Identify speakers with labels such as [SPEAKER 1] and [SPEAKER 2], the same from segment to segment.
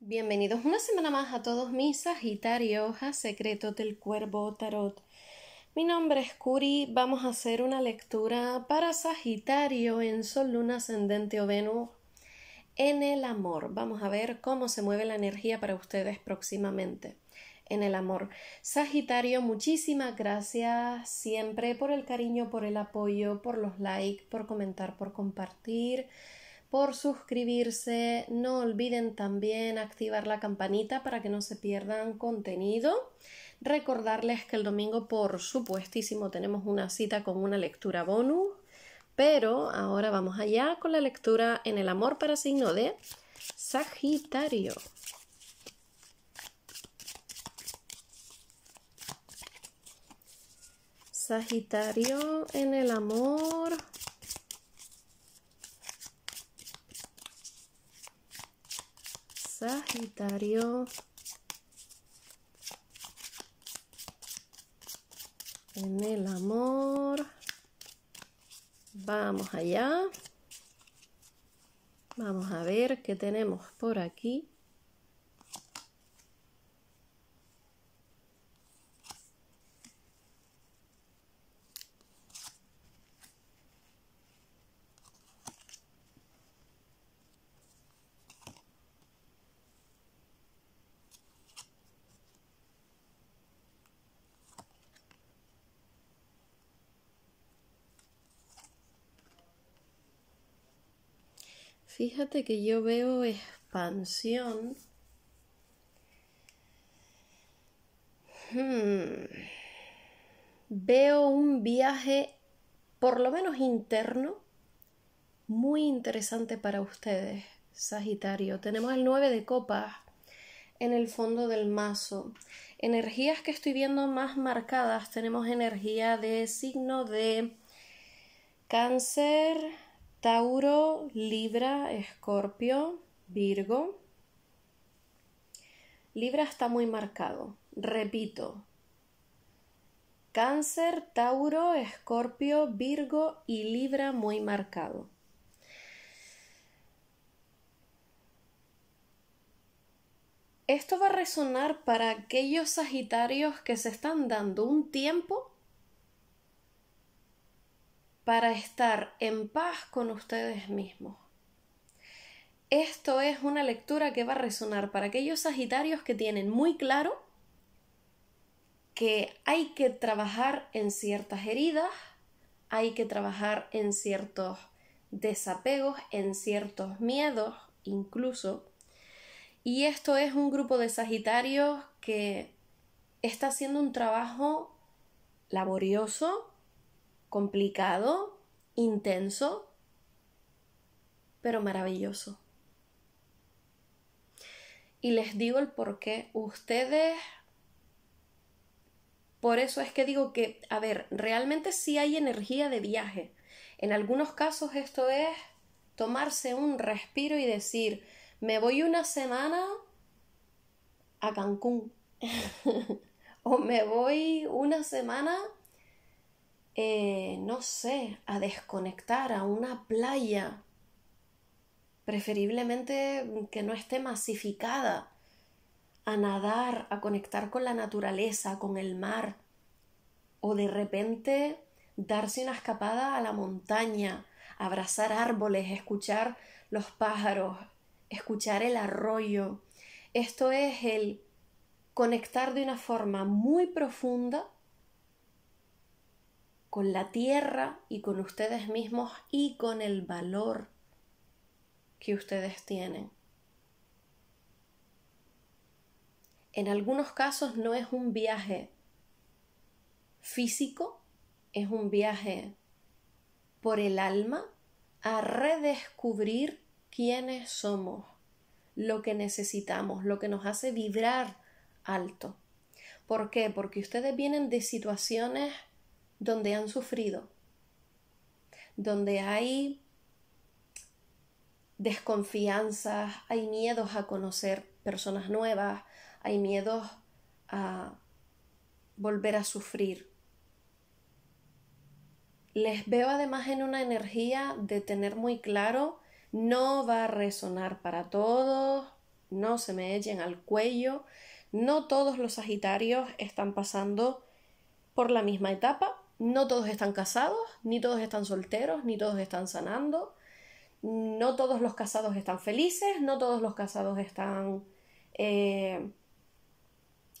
[SPEAKER 1] Bienvenidos una semana más a todos mis Sagitarios a Secretos del Cuervo Tarot. Mi nombre es Curi, vamos a hacer una lectura para Sagitario en Sol, Luna, Ascendente o Venus en el amor. Vamos a ver cómo se mueve la energía para ustedes próximamente en el amor. Sagitario, muchísimas gracias siempre por el cariño, por el apoyo, por los likes, por comentar, por compartir por suscribirse. No olviden también activar la campanita para que no se pierdan contenido. Recordarles que el domingo, por supuestísimo, tenemos una cita con una lectura bonus, pero ahora vamos allá con la lectura en el amor para signo de Sagitario. Sagitario en el amor En el amor. Vamos allá. Vamos a ver qué tenemos por aquí. Fíjate que yo veo expansión. Hmm. Veo un viaje, por lo menos interno, muy interesante para ustedes, Sagitario. Tenemos el 9 de copas en el fondo del mazo. Energías que estoy viendo más marcadas. Tenemos energía de signo de cáncer, Tauro, Libra, Escorpio, Virgo. Libra está muy marcado. Repito. Cáncer, Tauro, Escorpio, Virgo y Libra muy marcado. Esto va a resonar para aquellos Sagitarios que se están dando un tiempo para estar en paz con ustedes mismos. Esto es una lectura que va a resonar para aquellos Sagitarios que tienen muy claro que hay que trabajar en ciertas heridas, hay que trabajar en ciertos desapegos, en ciertos miedos incluso. Y esto es un grupo de Sagitarios que está haciendo un trabajo laborioso, complicado, intenso, pero maravilloso. Y les digo el por qué. Ustedes... Por eso es que digo que, a ver, realmente sí hay energía de viaje. En algunos casos esto es tomarse un respiro y decir, me voy una semana a Cancún. o me voy una semana eh, no sé, a desconectar a una playa, preferiblemente que no esté masificada, a nadar, a conectar con la naturaleza, con el mar, o de repente darse una escapada a la montaña, abrazar árboles, escuchar los pájaros, escuchar el arroyo. Esto es el conectar de una forma muy profunda con la tierra y con ustedes mismos y con el valor que ustedes tienen. En algunos casos no es un viaje físico, es un viaje por el alma a redescubrir quiénes somos, lo que necesitamos, lo que nos hace vibrar alto. ¿Por qué? Porque ustedes vienen de situaciones donde han sufrido, donde hay desconfianzas, hay miedos a conocer personas nuevas, hay miedos a volver a sufrir. Les veo además en una energía de tener muy claro, no va a resonar para todos, no se me echen al cuello, no todos los Sagitarios están pasando por la misma etapa, no todos están casados, ni todos están solteros, ni todos están sanando, no todos los casados están felices, no todos los casados están eh,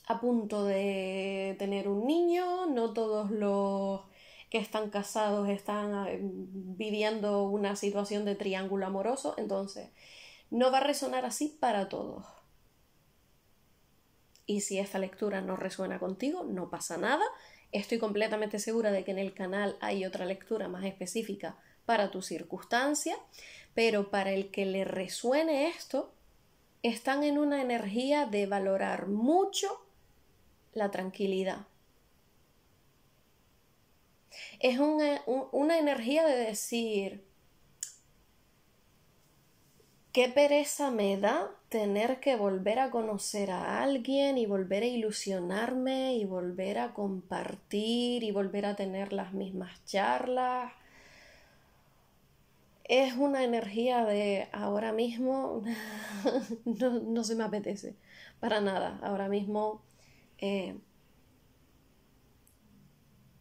[SPEAKER 1] a punto de tener un niño, no todos los que están casados están eh, viviendo una situación de triángulo amoroso, entonces no va a resonar así para todos y si esta lectura no resuena contigo, no pasa nada. Estoy completamente segura de que en el canal hay otra lectura más específica para tu circunstancia, pero para el que le resuene esto, están en una energía de valorar mucho la tranquilidad. Es una, eh, una energía de decir, qué pereza me da tener que volver a conocer a alguien y volver a ilusionarme y volver a compartir y volver a tener las mismas charlas. Es una energía de ahora mismo no, se me apetece para nada. Ahora mismo eh,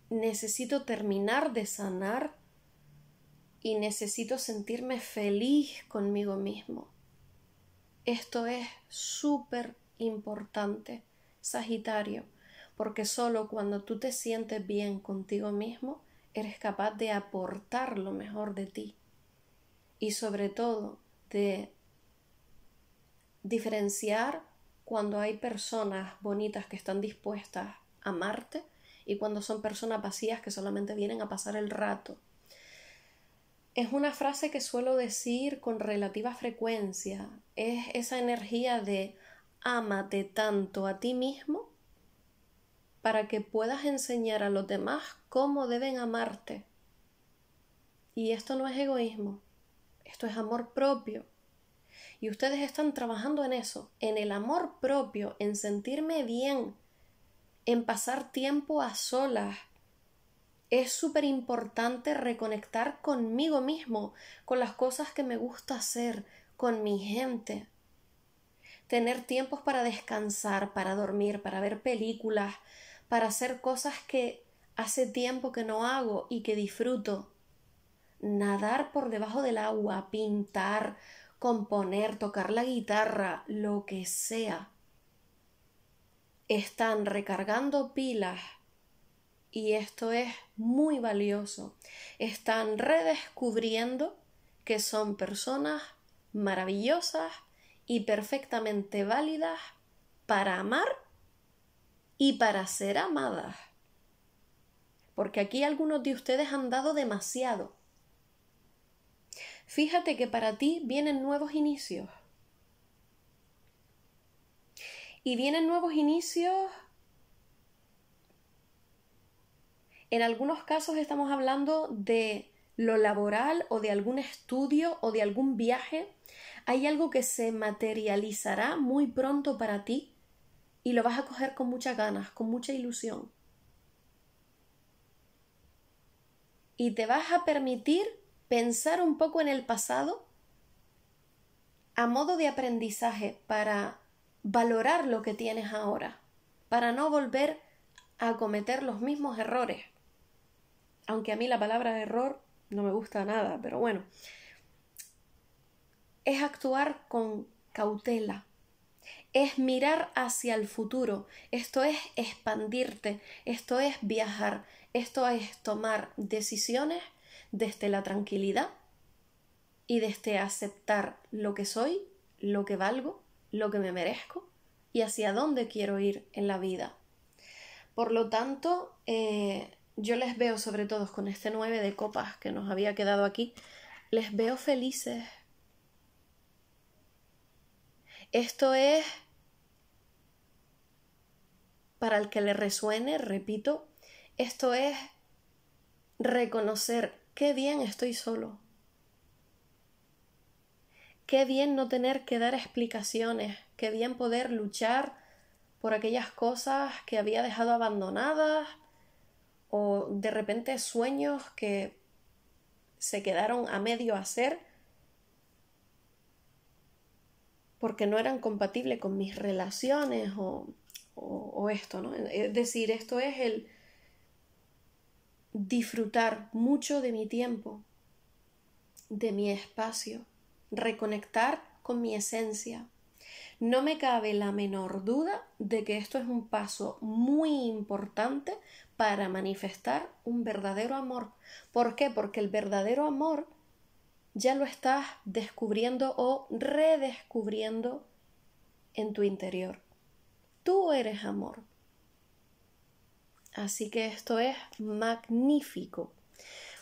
[SPEAKER 1] necesito terminar de sanar y necesito sentirme feliz conmigo mismo. Esto es súper importante, Sagitario, porque solo cuando tú te sientes bien contigo mismo, eres capaz de aportar lo mejor de ti y sobre todo de diferenciar cuando hay personas bonitas que están dispuestas a amarte y cuando son personas vacías que solamente vienen a pasar el rato es una frase que suelo decir con relativa frecuencia. Es esa energía de ámate tanto a ti mismo para que puedas enseñar a los demás cómo deben amarte. Y esto no es egoísmo, esto es amor propio. Y ustedes están trabajando en eso, en el amor propio, en sentirme bien, en pasar tiempo a solas, es súper importante reconectar conmigo mismo, con las cosas que me gusta hacer, con mi gente. Tener tiempos para descansar, para dormir, para ver películas, para hacer cosas que hace tiempo que no hago y que disfruto. Nadar por debajo del agua, pintar, componer, tocar la guitarra, lo que sea. Están recargando pilas y esto es muy valioso. Están redescubriendo que son personas maravillosas y perfectamente válidas para amar y para ser amadas. Porque aquí algunos de ustedes han dado demasiado. Fíjate que para ti vienen nuevos inicios. Y vienen nuevos inicios En algunos casos estamos hablando de lo laboral o de algún estudio o de algún viaje. Hay algo que se materializará muy pronto para ti y lo vas a coger con muchas ganas, con mucha ilusión. Y te vas a permitir pensar un poco en el pasado a modo de aprendizaje para valorar lo que tienes ahora, para no volver a cometer los mismos errores aunque a mí la palabra error no me gusta nada, pero bueno, es actuar con cautela, es mirar hacia el futuro, esto es expandirte, esto es viajar, esto es tomar decisiones desde la tranquilidad y desde aceptar lo que soy, lo que valgo, lo que me merezco y hacia dónde quiero ir en la vida. Por lo tanto, eh, yo les veo, sobre todo con este nueve de copas que nos había quedado aquí, les veo felices. Esto es, para el que le resuene, repito, esto es reconocer qué bien estoy solo. Qué bien no tener que dar explicaciones, qué bien poder luchar por aquellas cosas que había dejado abandonadas, de repente sueños que se quedaron a medio hacer porque no eran compatibles con mis relaciones o, o, o esto, ¿no? Es decir, esto es el disfrutar mucho de mi tiempo, de mi espacio, reconectar con mi esencia. No me cabe la menor duda de que esto es un paso muy importante para manifestar un verdadero amor. ¿Por qué? Porque el verdadero amor ya lo estás descubriendo o redescubriendo en tu interior. Tú eres amor. Así que esto es magnífico.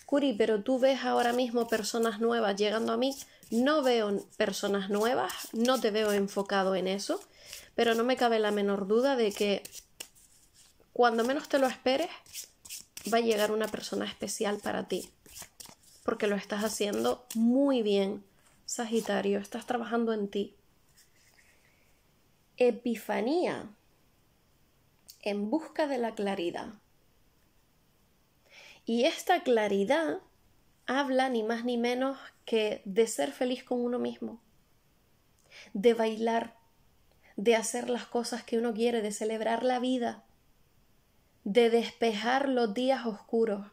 [SPEAKER 1] Curi, pero tú ves ahora mismo personas nuevas llegando a mí. No veo personas nuevas, no te veo enfocado en eso, pero no me cabe la menor duda de que cuando menos te lo esperes, va a llegar una persona especial para ti. Porque lo estás haciendo muy bien, Sagitario. Estás trabajando en ti. Epifanía. En busca de la claridad. Y esta claridad habla ni más ni menos que de ser feliz con uno mismo, de bailar, de hacer las cosas que uno quiere, de celebrar la vida, de despejar los días oscuros.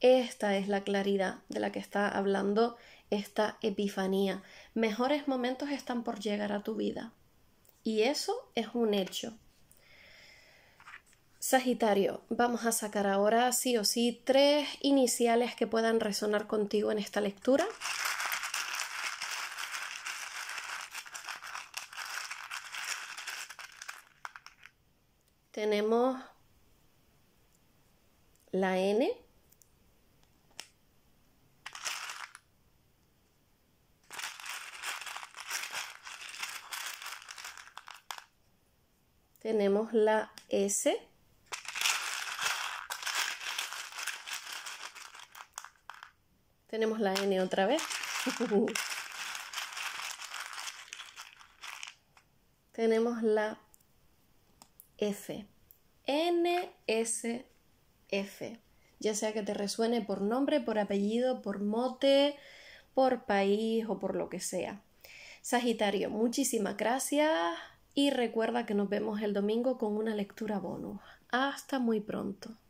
[SPEAKER 1] Esta es la claridad de la que está hablando esta epifanía. Mejores momentos están por llegar a tu vida. Y eso es un hecho. Sagitario, vamos a sacar ahora sí o sí tres iniciales que puedan resonar contigo en esta lectura. Tenemos la N. Tenemos la S. Tenemos la N otra vez. Tenemos la F. N, S, F, ya sea que te resuene por nombre, por apellido, por mote, por país o por lo que sea. Sagitario, muchísimas gracias y recuerda que nos vemos el domingo con una lectura bonus. Hasta muy pronto.